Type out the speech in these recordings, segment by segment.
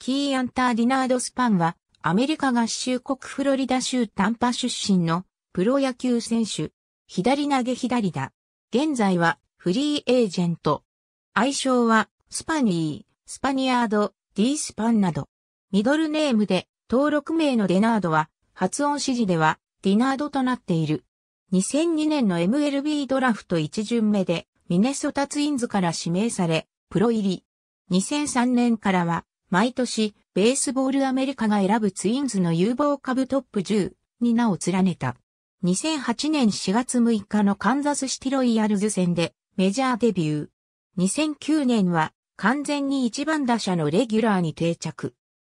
キー・アンターディナード・スパンは、アメリカ合衆国フロリダ州タンパ出身のプロ野球選手、左投げ左打。現在はフリーエージェント。愛称はスパニー、スパニアード、ディースパンなど。ミドルネームで登録名のデナードは発音指示ではディナードとなっている。2002年の MLB ドラフト1巡目でミネソタツインズから指名され、プロ入り。2003年からは毎年、ベースボールアメリカが選ぶツインズの有望株トップ10に名を連ねた。2008年4月6日のカンザスシティロイヤルズ戦でメジャーデビュー。2009年は完全に一番打者のレギュラーに定着。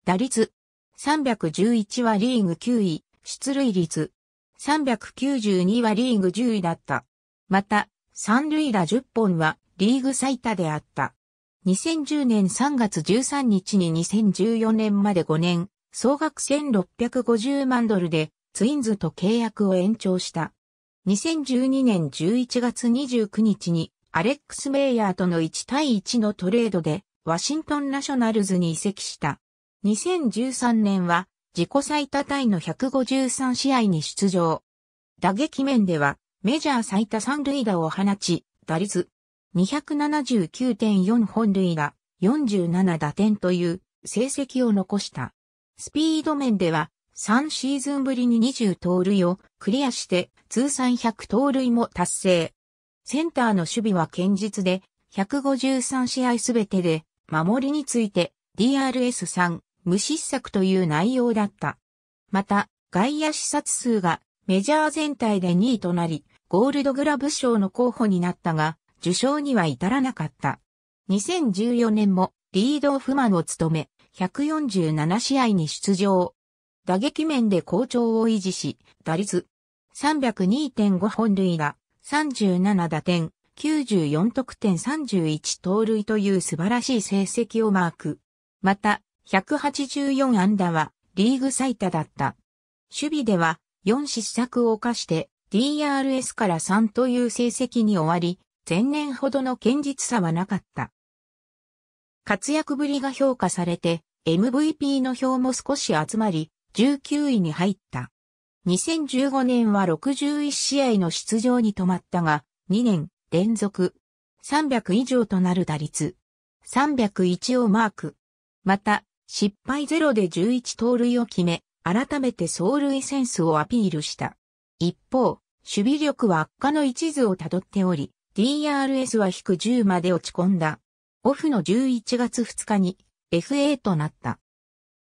打率311はリーグ9位、出塁率392はリーグ10位だった。また、三塁打10本はリーグ最多であった。2010年3月13日に2014年まで5年、総額1650万ドルでツインズと契約を延長した。2012年11月29日にアレックス・メイヤーとの1対1のトレードでワシントン・ナショナルズに移籍した。2013年は自己最多タイの153試合に出場。打撃面ではメジャー最多三塁打を放ち、打率279.4本塁打、47打点という成績を残した。スピード面では3シーズンぶりに20盗塁をクリアして通算100盗塁も達成。センターの守備は堅実で153試合すべてで守りについて DRS3 無失策という内容だった。また外野視察数がメジャー全体で2位となりゴールドグラブ賞の候補になったが受賞には至らなかった。2014年もリードオフマンを務め、147試合に出場。打撃面で好調を維持し、打率302.5本塁打、37打点、94得点31盗塁という素晴らしい成績をマーク。また、184安打はリーグ最多だった。守備では4失策を犯して DRS から3という成績に終わり、前年ほどの堅実さはなかった。活躍ぶりが評価されて、MVP の票も少し集まり、19位に入った。2015年は61試合の出場に止まったが、2年連続300以上となる打率301をマーク。また、失敗ゼロで11盗塁を決め、改めて走塁センスをアピールした。一方、守備力は悪化の一途をたどっており、DRS は引く10まで落ち込んだ。オフの11月2日に FA となった。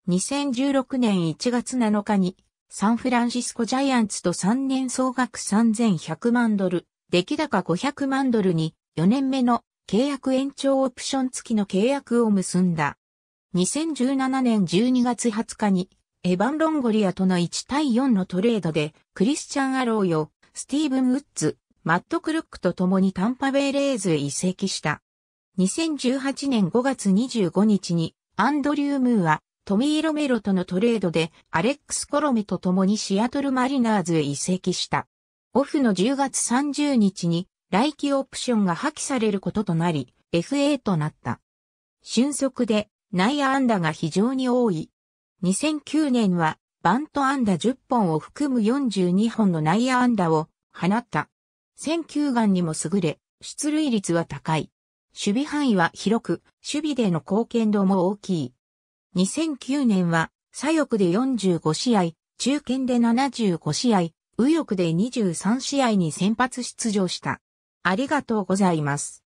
2016年1月7日にサンフランシスコジャイアンツと3年総額3100万ドル、出来高500万ドルに4年目の契約延長オプション付きの契約を結んだ。2017年12月20日にエヴァン・ロンゴリアとの1対4のトレードでクリスチャン・アローよ、スティーブン・ウッズ、マット・クルックと共にタンパベイレーズへ移籍した。2018年5月25日にアンドリュー・ムーはトミー・ロメロとのトレードでアレックス・コロメと共にシアトル・マリナーズへ移籍した。オフの10月30日に来季オプションが破棄されることとなり FA となった。俊足で内野安打が非常に多い。2009年はバント安打10本を含む42本の内野安打を放った。選球眼にも優れ、出塁率は高い。守備範囲は広く、守備での貢献度も大きい。2009年は、左翼で45試合、中堅で75試合、右翼で23試合に先発出場した。ありがとうございます。